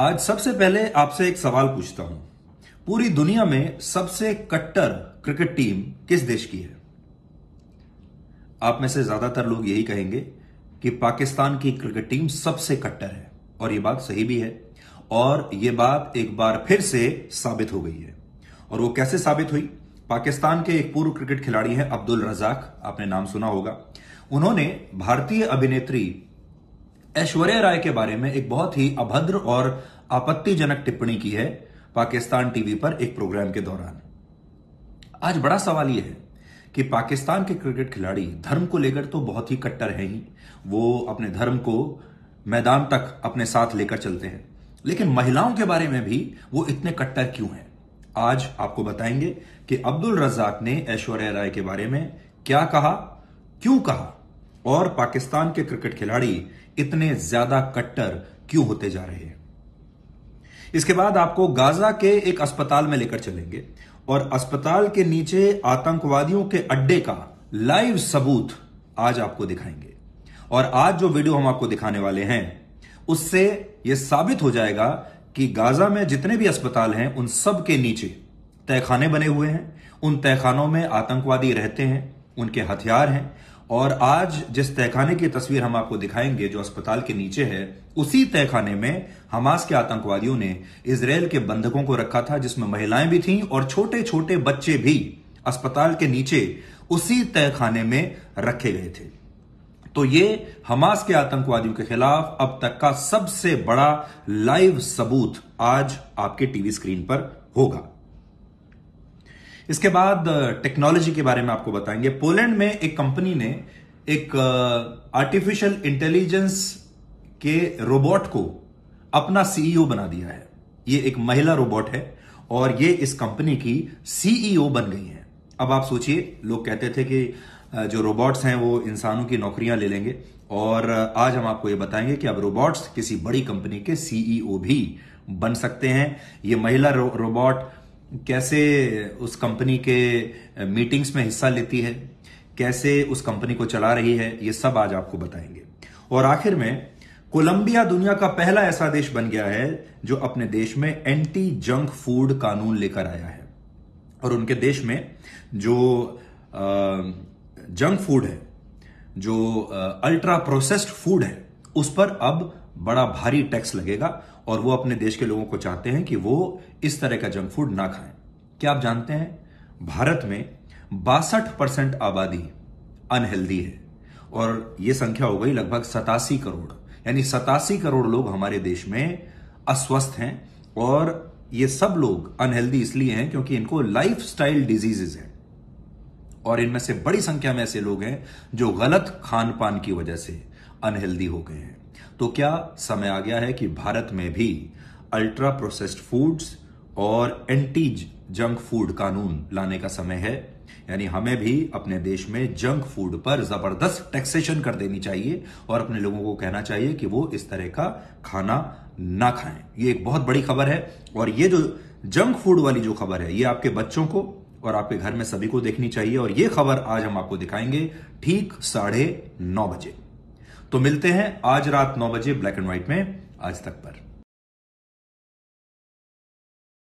आज सबसे पहले आपसे एक सवाल पूछता हूं पूरी दुनिया में सबसे कट्टर क्रिकेट टीम किस देश की है आप में से ज्यादातर लोग यही कहेंगे कि पाकिस्तान की क्रिकेट टीम सबसे कट्टर है और यह बात सही भी है और यह बात एक बार फिर से साबित हो गई है और वो कैसे साबित हुई पाकिस्तान के एक पूर्व क्रिकेट खिलाड़ी हैं अब्दुल रजाक आपने नाम सुना होगा उन्होंने भारतीय अभिनेत्री ऐश्वर्या राय के बारे में एक बहुत ही अभद्र और आपत्तिजनक टिप्पणी की है पाकिस्तान टीवी पर एक प्रोग्राम के दौरान आज बड़ा सवाल यह है कि पाकिस्तान के क्रिकेट खिलाड़ी धर्म को लेकर तो बहुत ही कट्टर हैं ही वो अपने धर्म को मैदान तक अपने साथ लेकर चलते हैं लेकिन महिलाओं के बारे में भी वो इतने कट्टर क्यों हैं आज आपको बताएंगे कि अब्दुल रजाक ने ऐश्वर्या राय के बारे में क्या कहा क्यों कहा और पाकिस्तान के क्रिकेट खिलाड़ी इतने ज्यादा कट्टर क्यों होते जा रहे हैं इसके बाद आपको गाजा के एक अस्पताल में लेकर चलेंगे और अस्पताल के नीचे आतंकवादियों के अड्डे का लाइव सबूत आज आपको दिखाएंगे और आज जो वीडियो हम आपको दिखाने वाले हैं उससे यह साबित हो जाएगा कि गाजा में जितने भी अस्पताल हैं उन सब के नीचे तहखाने बने हुए हैं उन तहखानों में आतंकवादी रहते हैं उनके हथियार हैं और आज जिस तहखाने की तस्वीर हम आपको दिखाएंगे जो अस्पताल के नीचे है उसी तहखाने में हमास के आतंकवादियों ने इसराइल के बंधकों को रखा था जिसमें महिलाएं भी थीं और छोटे छोटे बच्चे भी अस्पताल के नीचे उसी तहखाने में रखे गए थे तो ये हमास के आतंकवादियों के खिलाफ अब तक का सबसे बड़ा लाइव सबूत आज आपके टीवी स्क्रीन पर होगा इसके बाद टेक्नोलॉजी के बारे में आपको बताएंगे पोलैंड में एक कंपनी ने एक आर्टिफिशियल इंटेलिजेंस के रोबोट को अपना सीईओ e बना दिया है ये एक महिला रोबोट है और ये इस कंपनी की सीईओ e बन गई है अब आप सोचिए लोग कहते थे कि जो रोबोट्स हैं वो इंसानों की नौकरियां ले लेंगे और आज हम आपको ये बताएंगे कि अब रोबोट्स किसी बड़ी कंपनी के सीईओ e भी बन सकते हैं ये महिला रो, रोबोट कैसे उस कंपनी के मीटिंग्स में हिस्सा लेती है कैसे उस कंपनी को चला रही है ये सब आज आपको बताएंगे और आखिर में कोलंबिया दुनिया का पहला ऐसा देश बन गया है जो अपने देश में एंटी जंक फूड कानून लेकर आया है और उनके देश में जो जंक फूड है जो अल्ट्रा प्रोसेस्ड फूड है उस पर अब बड़ा भारी टैक्स लगेगा और वो अपने देश के लोगों को चाहते हैं कि वो इस तरह का जंक फूड ना खाएं क्या आप जानते हैं भारत में बासठ परसेंट आबादी अनहेल्दी है और ये संख्या हो गई लगभग सतासी करोड़ यानी सतासी करोड़ लोग हमारे देश में अस्वस्थ हैं और ये सब लोग अनहेल्दी इसलिए हैं क्योंकि इनको लाइफ स्टाइल डिजीजेज है और इनमें से बड़ी संख्या में ऐसे लोग हैं जो गलत खान पान की वजह से अनहेल्दी हो गए हैं तो क्या समय आ गया है कि भारत में भी अल्ट्रा प्रोसेस्ड फूड्स और एंटी जंक फूड कानून लाने का समय है यानी हमें भी अपने देश में जंक फूड पर जबरदस्त टैक्सेशन कर देनी चाहिए और अपने लोगों को कहना चाहिए कि वो इस तरह का खाना ना खाएं ये एक बहुत बड़ी खबर है और ये जो जंक फूड वाली जो खबर है ये आपके बच्चों को और आपके घर में सभी को देखनी चाहिए और ये खबर आज हम आपको दिखाएंगे ठीक साढ़े नौ बजे तो मिलते हैं आज रात नौ बजे ब्लैक एंड व्हाइट में आज तक पर